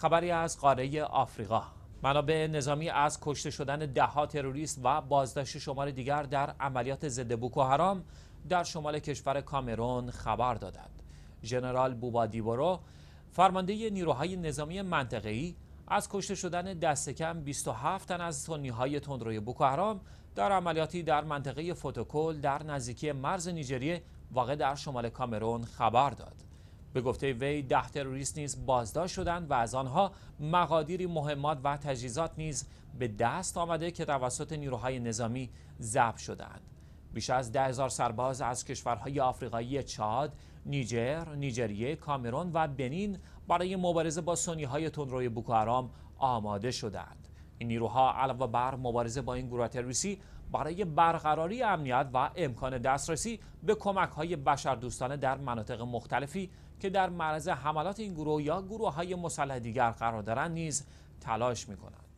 خبری از قاره آفریقا منابع نظامی از کشته شدن دهها تروریست و بازداشت شمار دیگر در عملیات ضد بوکو حرام در شمال کشور کامرون خبر دادند ژنرال دیبورو فرمانده نیروهای نظامی ای از کشته شدن دست کم 27 تن از سنیهای تندروی بوکو حرام در عملیاتی در منطقه فوتوکول در نزدیکی مرز نیجریه واقع در شمال کامرون خبر داد به گفته وی ده تروریست نیز بازداشت شدند و از آنها مقادیری مهمات و تجهیزات نیز به دست آمده که توسط نیروهای نظامی ضبط شدند بیش از ده هزار سرباز از کشورهای آفریقایی چاد، نیجر، نیجریه، کامرون و بنین برای مبارزه با سنیهای تندروی بوکوهرام آماده شدند. این نیروها علاوه بر مبارزه با این گروه تروریستی برای برقراری امنیت و امکان دسترسی به کمک های بشردوستانه در مناطق مختلفی که در معرض حملات این گروه یا گروه های مسلح دیگر قرار دارند نیز تلاش می